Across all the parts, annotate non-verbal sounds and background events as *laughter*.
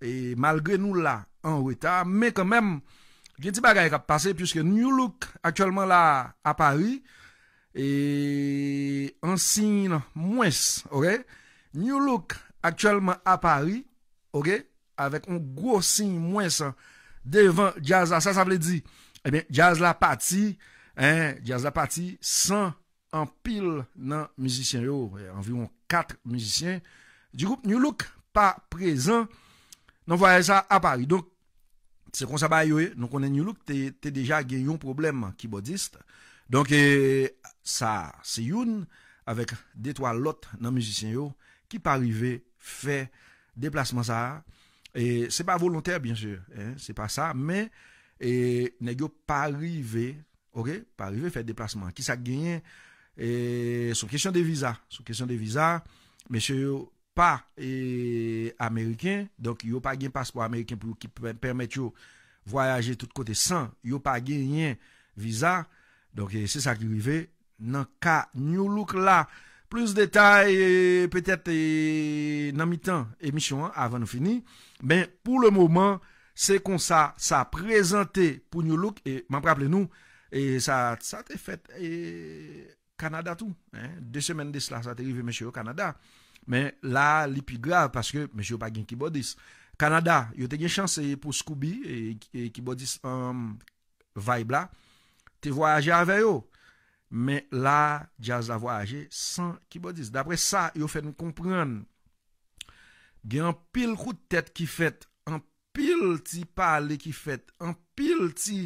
E malgre nou la an weta Me kon men Gen ti bagay ka pase Puske New Look Aktyelman la a Paris E An sin mwes Ok New Look Aktyelman a Paris Ok Avek an gwo sin mwes Devan Jazza Sa sa vle di E ben Jazza la pati Eh Jazza la pati San An pil nan mizisyen yo Envyon 4 mizisyen Di koup New Look Pa prezant Nan voye sa apari. Donk se kon sa bay yo e. Non konen yon luk te deja gen yon problem kibodist. Donk e sa se yon. Awek detwa lot nan mizisyen yo. Ki pa rive fe deplasman sa. E se pa volontèr bien chè. Se pa sa. Men e negyo pa rive. Ok. Pa rive fe deplasman. Ki sa genye. E sou kèsyon de viza. Sou kèsyon de viza. Mèche yo. pa e, Amerikyen, donk yo pa gen paspo Amerikyen pou ki permetyo voyaje tout kote san, yo pa gen yen viza, donk e, se sa ki rive, nan ka New Look la, plus detay, e, petet nan mi tan emisyon an, avan nou fini, pou le mouman, se kon sa sa prezante pou New Look, man praple nou, sa te fet Kanada tou, de semen de sla, sa te rive meche yo Kanada, Men la li pi grav paske, men jyo pa gen kibodis. Kanada, yo te gen chanse eh, pou Scooby e kibodis an um, vaib la. Te voyaje ave yo. Men la, jazz la voyaje san kibodis. Dapre sa, yo fet nou kompren. Gen an pil koutet ki fet, an pil ti pale ki fet, an pil ti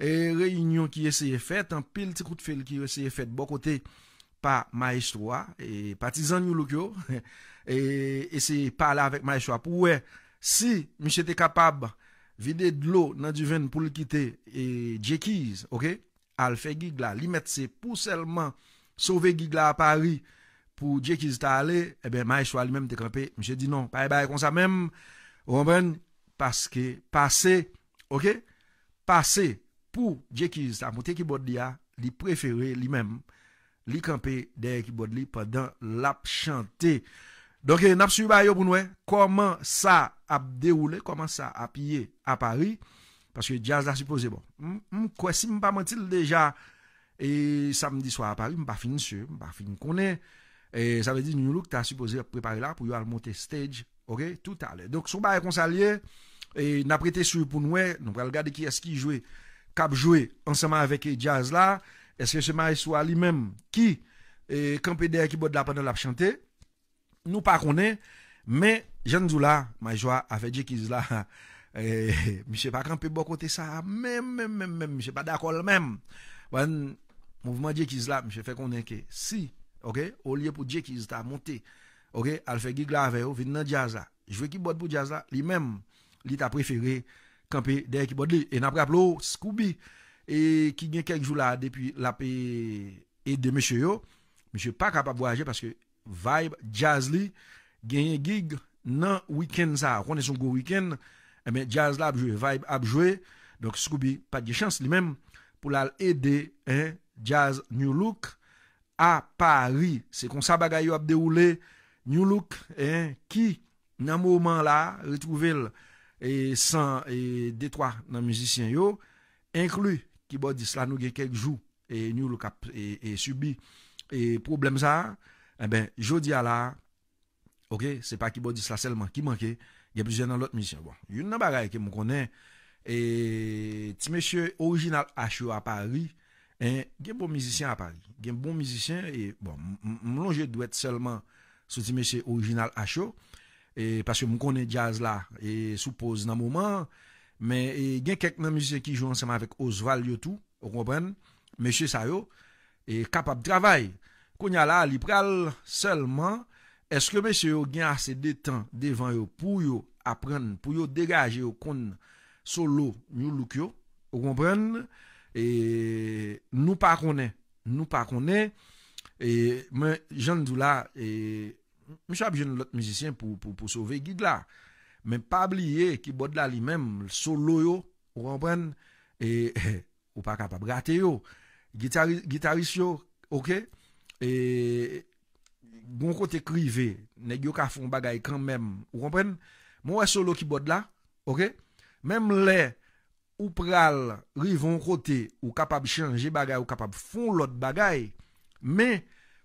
reynyon ki eseye fet, an pil ti koutfel ki eseye fet bokote. pa Maestro a, e patizan yu luk yo, *laughs* e, e se pale avèk Maestro a, pou wè, si, mi se te kapab, vide d'lo, nan di ven pou l'kite, e Djekiz, ok, al fe gig la, li met se pou selman, sove gig la a Paris, pou Djekiz ta ale, ebe Maestro a li menm te krepe, mi se di non, pa e bay kon sa menm, ou mwen, paske, pase, ok, pase, pou Djekiz ta, mou te ki bot li a, li preferi li menm, li kampe de ekibod li padan lap chante. Donke, eh, nap su ba yo pou noue, eh, koman sa ap deroule, koman sa ap ye apari, paske jazz la supose, bon, m kwa si m pa matil deja, e samdi swa apari, m pa fin nsyo, m pa fin konen, e sa ve di nou louk ta supose ap prepare la pou yo al monte stage, ok, tout ale. Donke, sou ba ekonsalye, e nap rete su pou noue, nou eh, prel gade ki eski jwe, kap jwe ansama aveke jazz la, Eske seman sou a li menm ki Kampi deye ki bot la panel ap chante Nou pa konen Men, jan zou la, majwa Afe Djekiz la Mi se pa kampi bo kote sa Men, men, men, men, mi se pa dakol menm Wan, mouvman Djekiz la Mi se fe konen ke, si, okey O liye pou Djekiz ta monte Okey, alfe gil glave yo, vin nan Djazza Jve ki bot pou Djazza, li menm Li ta preferi, kampi deye ki bot li E napra plo, Scooby E ki gen kek jou la depi la pe E de meshe yo Meshe pa kapap voyaje paske Vibe jazz li genye gig Nan wiken sa Kone son go wiken E eh men jazz la ap jwe Vibe ap jwe Donk skoubi pat de chans li men Pou lal ede eh, Jazz New Look A Paris Se konsa bagay yo ap de oule New Look eh, Ki nan mouman la Retrouvel E san E detwa Nan mizisyen yo Inklui ki bo dis la nou gen kek jou, e nou lo kap, e, e subi, e problem za, e eh ben, jodi a la, ok, se pa ki bo dis la selman, ki manke, gen blize nan lot mizisyen, bon, yon nan bagay ke moun konen, e, ti mèche, orijinal a chou e a Paris, e, gen bon mizisyen a Paris, gen bon mizisyen, e, bon, moun lonje dwe et selman, se ti mèche orijinal a chou, e, e pasyo moun konen jazz la, e, sou pose nan mouman, Men gen kek nan mizisyen ki jou anseman vek Ozval yotou, o kompren, mèche sa yo, e kapap travay. Konya la, li pral, selman, eske mèche yo gen ase detan devan yo pou yo apren, pou yo degaje yo kon solo, yon luk yo, o kompren, e nou pa konen, nou pa konen, e mèche jan dou la, e, mèche ap jen lout mizisyen pou souve gid la, Men pab liye ki bod la li menm Solo yo, ou rempren e, *laughs* Ou pa kapab rate yo Gitarist yo, ok e, Gon kote krive Neg yo ka fon bagay kan menm Ou rempren, mwen wè solo ki bod la Ok, menm le Ou pral, rivon kote Ou kapab chanje bagay Ou kapab fon lot bagay Men,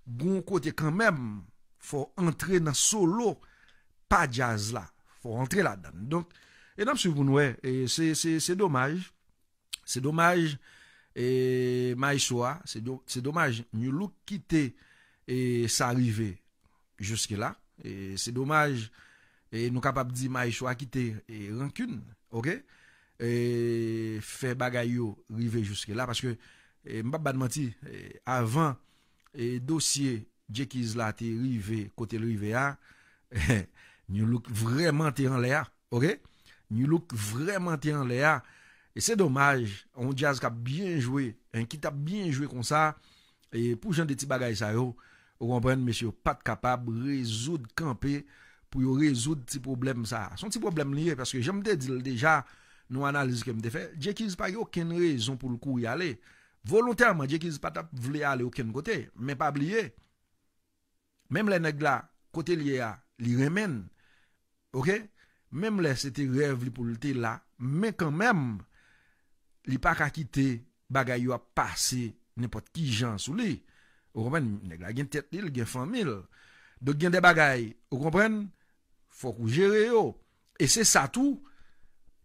gon kote kan menm Fò entre nan solo Pa jazz la Fò rentre la dan. Donk. E dan msè moun wè. E se se se domaj. Se domaj. E ma y so a. Se domaj. Nyo lou kite. E sa rive. Juske la. E se domaj. E nou kapab di ma y so a kite. E lankyoun. Ok. E fe bagay yo rive juske la. Paske. E mba badmati. Avan. E dosye. Djekiz la te rive. Kote rive a. E. Nyo luk vreman te an le a. Ok? Nyo luk vreman te an le a. E se domaj. On jaz ka bien jwe. En ki ta bien jwe kon sa. E pou jan de ti bagay sa yo. Ou kon pren mese yo pat kapab rezoud kampe. Pou yo rezoud ti problem sa. Son ti problem liye. Paske jom te dil deja nou analize kem te fe. Djekiz pa yo ken rezon pou l kou yale. Volontèrman djekiz pat ap vle ale yo ken kote. Men pa bliye. Mem le neg la kote liye a. Li remen. Mèm lè sè te rêv li pou lè te la Mèm kan mèm Li pa kakite bagay yo ap pase Nèpot ki jan sou li O romèn neg la gen tet li Gen fan mil Dok gen de bagay O romèn Fok ou jere yo E se sa tou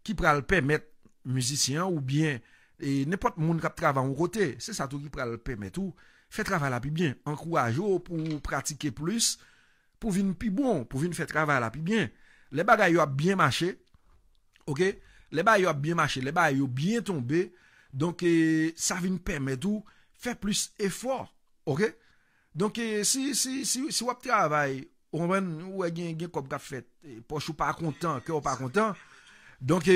Ki pral pèmèt Müzisyen ou bien E nèpot moun kap travan ou rote Se sa tou ki pral pèmèt ou Fè traval api byen Ankouaj yo pou pratike plus Pou vin pi bon Pou vin fè traval api byen Le bagay yo ap bien manche, le bagay yo ap bien manche, le bagay yo ap bien tombe, donke eh, sa vin pèmèdou fè plis efor, donke eh, si wap travay, wè gen kòp gat fèt, poch ou pa kontan, kè ou pa kontan, donke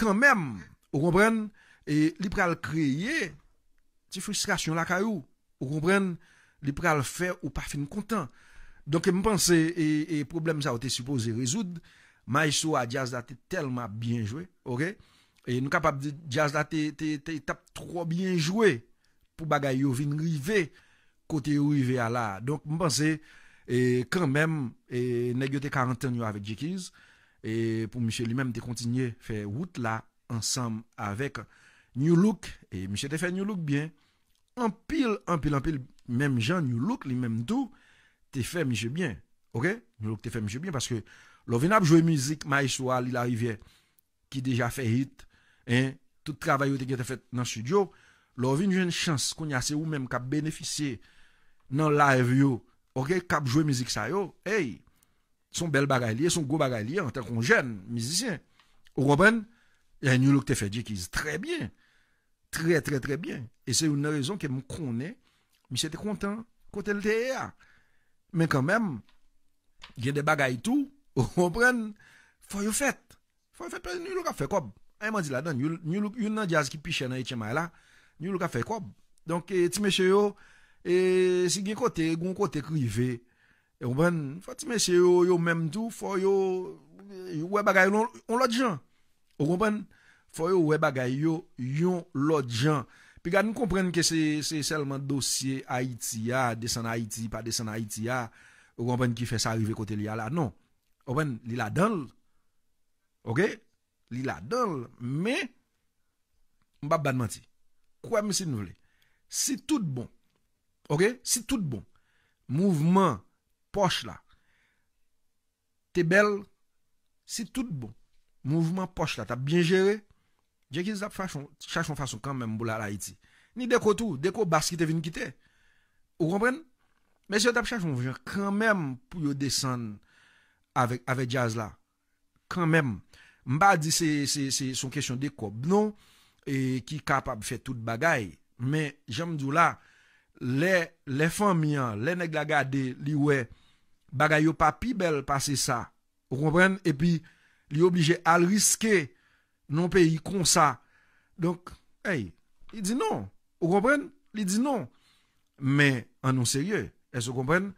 kèmèm, wè kèmèm, li pral kriye, ti frustrasyon lakay ou, wè kèmèm, li pral fè ou pa fin kontan, Donke m panse, e, e problem sa ou te suppose rezoud, ma y sou a jazz da te telma bien jwe, ok? E nou kapap jazz da te tap tro bien jwe, pou bagay yo vin rive, kote yo rive ala. Donke m panse, e kanmem, e negyo te karenten yo avik Jekins, e pou miche li men te kontinye fe wout la, ansam avik New Look, e miche te fe New Look bien, anpil, anpil, anpil, menm jan New Look, li menm tou, te fè mi jè byen, ok, nou lòk te fè mi jè byen, paske, lò vin ap jwè mizik ma e swal, il arrivè, ki deja fè hit, en, tout travay yo te kè te fèt nan studio, lò vin jwè n chans kon yase ou mèm kap benefisye nan live yo, ok, kap jwè mizik sa yo, ey, son bel bagay liye, son go bagay liye, an ten kon jèn, mizisyen, ou robèn, ya nou lòk te fè dikiz, trè byen, trè, trè, trè byen, e se yon nè rèzon ke m konè, mi se te kontan kote lè te e a, Men kanmem, gen de bagay tou, ou konpren, fò yon fèt. Fò yon fèt, nou yon lò ka fè kob. A yon man zi la dan, nou yon nan jaz ki piche nan HMI la, nou yon lò ka fè kob. Donk, ti men se yo, si gen kote, gen kote krive, ou konpren, fò ti men se yo, yo menm tou, fò yo, we bagay yon lò dijan. Ou konpren, fò yo, we bagay yo, yon lò dijan. Pi gade nou komprenn ke se selman dosye Haiti ya, desen Haiti, pa desen Haiti ya, ou komprenn ki fè sa arrive kote li ya la, non. Oben, li la donl, ok, li la donl, me, mbap banman ti. Kwa mwen si nou vle? Si tout bon, ok, si tout bon, mouvman poch la, te bel, si tout bon, mouvman poch la, ta bien jere, Je ki se tap fachon, fachon fachon kanmen mbola la iti. Ni dekotou, dekot bas ki te vin kite. Ou kompren? Men se yo tap fachon, vin kanmen pou yo desan avek, avek jazz la. Kanmen. Mba di se, se, se, se, son kesyon dekot. Non, e, ki kapab fè tout bagay. Men, jen mdou la, le, le fan miyan, le nek la gade, li we, bagay yo pa pi bel pase sa. Ou kompren? E pi, li yo obligè al riske Non pe yi kon sa. Donk, hey, li di non. Ou kompren? Li di non. Men, anon serye. Es ou kompren?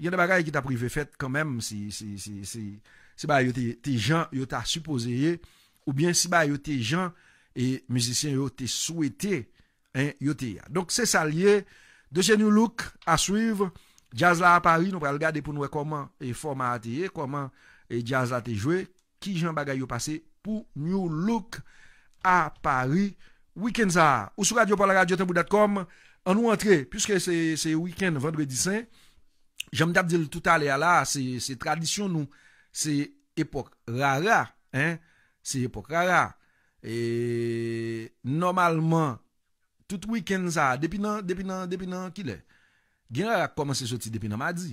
Yen de bagay ki ta privé fèt kanmèm si... Si ba yo te jan, yo ta supposeye. Ou byen si ba yo te jan, e mizisyen yo te souwete, en yo te ya. Donk se sa liye, deche nou luk a suiv, jazz la a pari, nou pre al gade pou nou e koman e forma ateye, koman e jazz la te jwe, ki jan bagay yo paseye, Pou new look a Paris Weekends a Ou sou radio par la radio tembou dat kom An nou entre Piske se weekend vendredi 5 Jame dabdil touta le ala Se tradisyon nou Se epok rara Se epok rara E normalman Tout weekend sa Depi nan depi nan depi nan kilè Genre a komanse soti depi nan madzi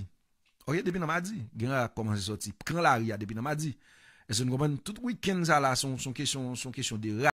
Oye depi nan madzi Genre a komanse soti pran la ria depi nan madzi Est-ce que nous comprenons tout week-end ça là, son, son question, son question de